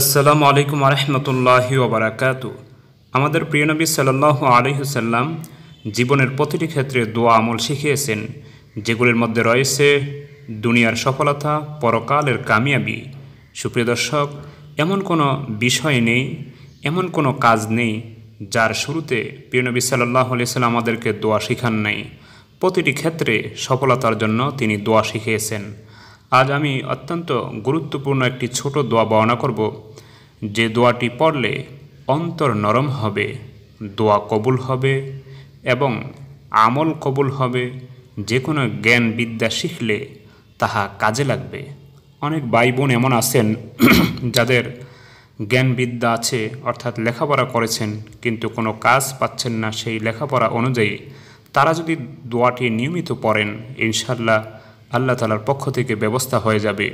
আসসালামু আলাইকুম আরহামতুল্লাহ ওবরাকাত আমাদের প্রিয়নবী সাল্লাহ আলহিহসাল্লাম জীবনের প্রতিটি ক্ষেত্রে দোয়া আমল শিখিয়েছেন যেগুলির মধ্যে রয়েছে দুনিয়ার সফলতা পরকালের কামিয়াবি সুপ্রিয় দর্শক এমন কোনো বিষয় নেই এমন কোনো কাজ নেই যার শুরুতে প্রিয়নবী সাল্লাহ আলিয়াল্লাম আমাদেরকে দোয়া শিখান নাই প্রতিটি ক্ষেত্রে সফলতার জন্য তিনি দোয়া শিখিয়েছেন আজ আমি অত্যন্ত গুরুত্বপূর্ণ একটি ছোট দোয়া বর্ণনা করব যে দোয়াটি পড়লে অন্তর নরম হবে দোয়া কবুল হবে এবং আমল কবুল হবে যে কোনো জ্ঞান বিদ্যা শিখলে তাহা কাজে লাগবে অনেক ভাই বোন এমন আছেন যাদের জ্ঞান বিদ্যা আছে অর্থাৎ লেখাপড়া করেছেন কিন্তু কোনো কাজ পাচ্ছেন না সেই লেখাপড়া অনুযায়ী তারা যদি দোয়াটি নিয়মিত পড়েন ইনশাল্লাহ আল্লাহ তালার পক্ষ থেকে ব্যবস্থা হয়ে যাবে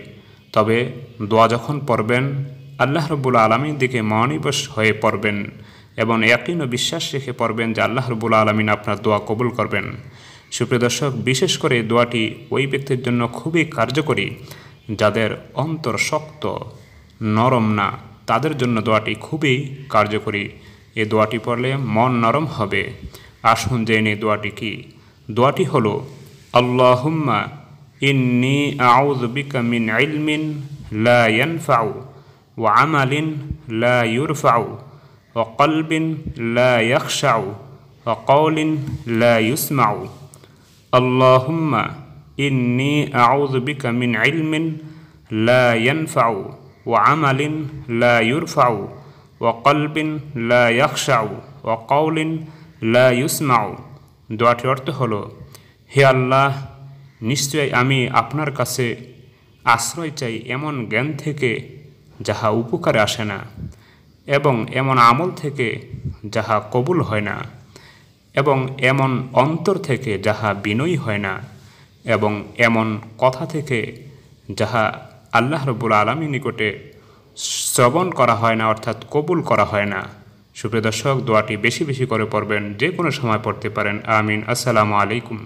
তবে দোয়া যখন পড়বেন আল্লাহ রব্বুল আলমীর দিকে মনোনিবেশ হয়ে পড়বেন এবং একইন বিশ্বাস রেখে পড়বেন যে আল্লাহ রব্বুল আলমিন আপনার দোয়া কবুল করবেন সুপ্রিয় দর্শক বিশেষ করে দোয়াটি ওই ব্যক্তির জন্য খুবই কার্যকরী যাদের অন্তর শক্ত নরম না তাদের জন্য দোয়াটি খুবই কার্যকরী এ দোয়াটি পড়লে মন নরম হবে আসুন জেনে দোয়াটি কি দোয়াটি হলো আল্লাহম্মা إني أعوذ بك من علم لا ينفع وعمل لا يرفع وقلب لا يخشع وقول لا يسمع اللهم إني أعوذ بك من علم لا ينفع وعمل لا يرفع وقلب لا يخشع وقول لا يسمع دعاتي অর্থ হলো হে আল্লাহ নিশ্চয় আমি আপনার কাছে আশ্রয় চাই এমন জ্ঞান থেকে যাহা উপকারে আসে না এবং এমন আমল থেকে যাহা কবুল হয় না এবং এমন অন্তর থেকে যাহা বিনয়ী হয় না এবং এমন কথা থেকে যাহা আল্লাহ রবুল আলমী নিকটে শ্রবণ করা হয় না অর্থাৎ কবুল করা হয় না সুপ্রিয় দর্শক দোয়াটি বেশি বেশি করে পড়বেন যে কোনো সময় পড়তে পারেন আমিন আসসালামু আলাইকুম